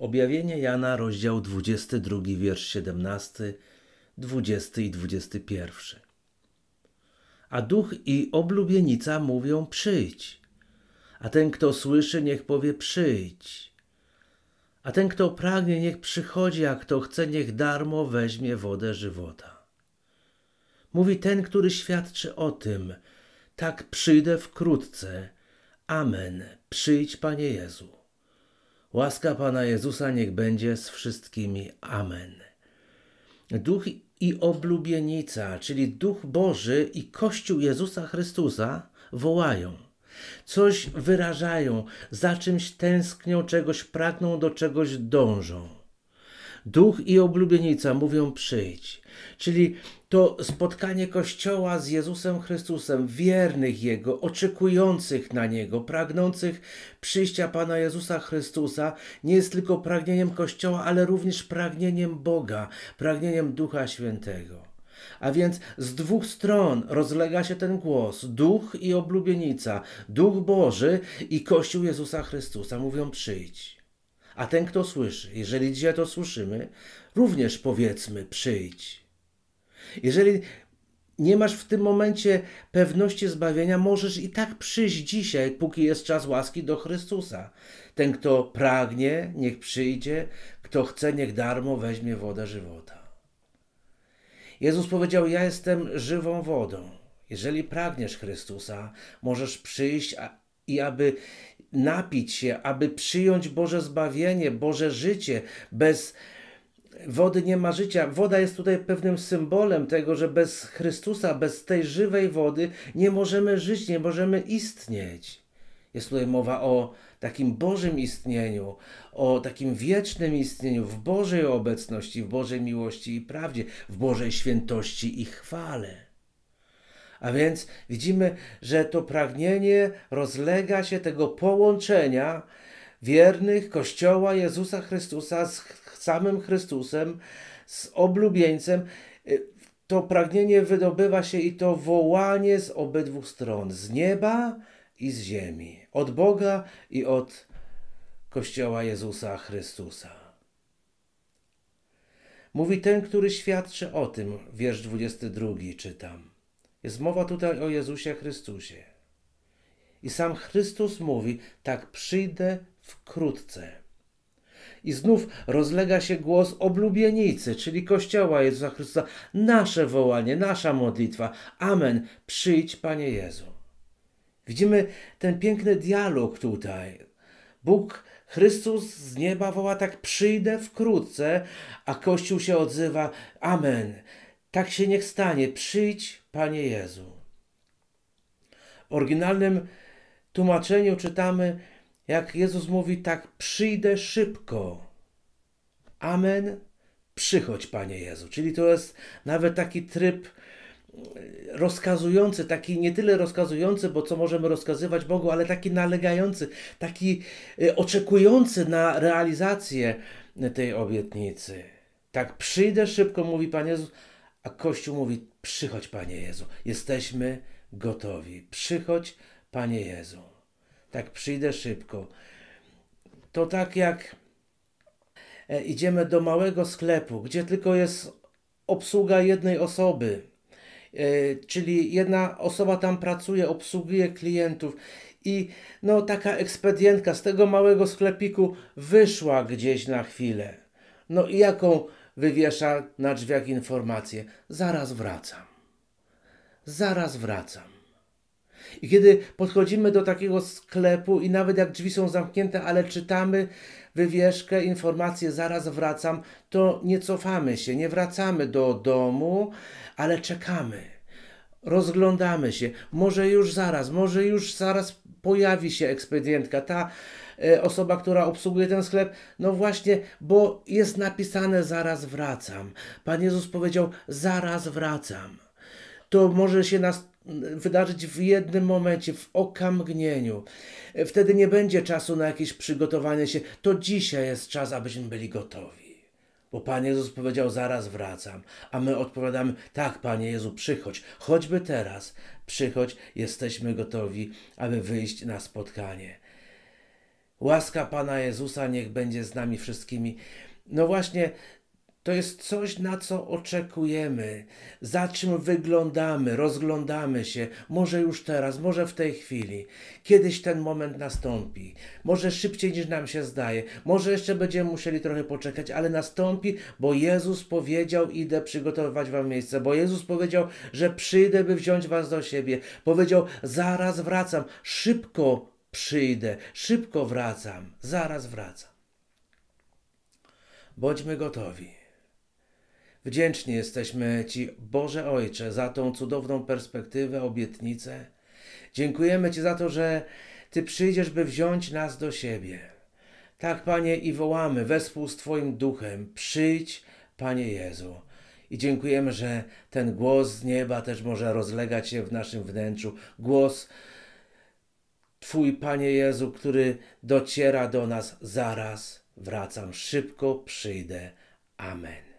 Objawienie Jana, rozdział 22, wiersz 17, 20 i 21. A duch i oblubienica mówią przyjdź. A ten, kto słyszy, niech powie przyjdź. A ten, kto pragnie, niech przychodzi, a kto chce, niech darmo weźmie wodę żywota. Mówi ten, który świadczy o tym, tak przyjdę wkrótce. Amen. Przyjdź, Panie Jezu. Łaska Pana Jezusa niech będzie z wszystkimi. Amen. Duch i oblubienica, czyli Duch Boży i Kościół Jezusa Chrystusa wołają. Coś wyrażają, za czymś tęsknią, czegoś pragną, do czegoś dążą. Duch i oblubienica mówią przyjdź. Czyli to spotkanie Kościoła z Jezusem Chrystusem, wiernych Jego, oczekujących na Niego, pragnących przyjścia Pana Jezusa Chrystusa, nie jest tylko pragnieniem Kościoła, ale również pragnieniem Boga, pragnieniem Ducha Świętego. A więc z dwóch stron rozlega się ten głos: duch i oblubienica, duch Boży i Kościół Jezusa Chrystusa mówią przyjdź. A ten, kto słyszy, jeżeli dzisiaj to słyszymy, również powiedzmy: przyjdź. Jeżeli nie masz w tym momencie pewności zbawienia, możesz i tak przyjść dzisiaj, póki jest czas łaski do Chrystusa. Ten, kto pragnie, niech przyjdzie, kto chce, niech darmo weźmie wodę żywota. Jezus powiedział: Ja jestem żywą wodą. Jeżeli pragniesz Chrystusa, możesz przyjść, a i aby napić się, aby przyjąć Boże zbawienie, Boże życie. Bez wody nie ma życia. Woda jest tutaj pewnym symbolem tego, że bez Chrystusa, bez tej żywej wody nie możemy żyć, nie możemy istnieć. Jest tutaj mowa o takim Bożym istnieniu, o takim wiecznym istnieniu, w Bożej obecności, w Bożej miłości i prawdzie, w Bożej świętości i chwale. A więc widzimy, że to pragnienie rozlega się tego połączenia wiernych Kościoła Jezusa Chrystusa z samym Chrystusem, z oblubieńcem. Y, to pragnienie wydobywa się i to wołanie z obydwu stron, z nieba i z ziemi, od Boga i od Kościoła Jezusa Chrystusa. Mówi ten, który świadczy o tym, wiersz 22 czytam. Jest mowa tutaj o Jezusie Chrystusie. I sam Chrystus mówi: Tak przyjdę wkrótce. I znów rozlega się głos oblubienicy, czyli Kościoła Jezusa Chrystusa. Nasze wołanie, nasza modlitwa. Amen. Przyjdź, Panie Jezu. Widzimy ten piękny dialog tutaj. Bóg, Chrystus z nieba woła tak: Przyjdę wkrótce, a Kościół się odzywa: Amen. Tak się niech stanie, przyjdź, Panie Jezu. W oryginalnym tłumaczeniu czytamy, jak Jezus mówi tak, przyjdę szybko. Amen, przychodź Panie Jezu. Czyli to jest nawet taki tryb e, rozkazujący, taki nie tyle rozkazujący, bo co możemy rozkazywać Bogu, ale taki nalegający, taki e, oczekujący na realizację tej obietnicy. Tak, przyjdę szybko, mówi Pan Jezus, a Kościół mówi: Przychodź, Panie Jezu, jesteśmy gotowi. Przychodź, Panie Jezu. Tak, przyjdę szybko. To tak jak e, idziemy do małego sklepu, gdzie tylko jest obsługa jednej osoby, e, czyli jedna osoba tam pracuje, obsługuje klientów. I no, taka ekspedientka z tego małego sklepiku wyszła gdzieś na chwilę. No i jaką wywiesza na drzwiach informację: Zaraz wracam. Zaraz wracam. I kiedy podchodzimy do takiego sklepu, i nawet jak drzwi są zamknięte, ale czytamy wywieszkę, informację, zaraz wracam, to nie cofamy się, nie wracamy do domu, ale czekamy. Rozglądamy się. Może już zaraz, może już zaraz pojawi się ekspedientka, ta E, osoba, która obsługuje ten sklep. No właśnie, bo jest napisane zaraz wracam. Pan Jezus powiedział zaraz wracam. To może się nas mm, wydarzyć w jednym momencie, w okamgnieniu. E, wtedy nie będzie czasu na jakieś przygotowanie się. To dzisiaj jest czas, abyśmy byli gotowi. Bo Pan Jezus powiedział, zaraz wracam. A my odpowiadamy, tak, Panie Jezu, przychodź, choćby teraz, przychodź, jesteśmy gotowi, aby wyjść na spotkanie. Łaska Pana Jezusa niech będzie z nami wszystkimi. No właśnie, to jest coś, na co oczekujemy, za czym wyglądamy, rozglądamy się, może już teraz, może w tej chwili. Kiedyś ten moment nastąpi, może szybciej niż nam się zdaje, może jeszcze będziemy musieli trochę poczekać, ale nastąpi, bo Jezus powiedział: Idę przygotowywać wam miejsce, bo Jezus powiedział, że przyjdę, by wziąć was do siebie. Powiedział: Zaraz wracam, szybko Przyjdę, szybko wracam, zaraz wracam. Bądźmy gotowi. Wdzięczni jesteśmy Ci, Boże Ojcze, za tą cudowną perspektywę, obietnicę. Dziękujemy Ci za to, że Ty przyjdziesz, by wziąć nas do siebie. Tak, Panie, i wołamy wespół z Twoim duchem: Przyjdź, Panie Jezu. I dziękujemy, że ten głos z nieba też może rozlegać się w naszym wnętrzu. Głos Twój Panie Jezu, który dociera do nas zaraz. Wracam szybko, przyjdę. Amen.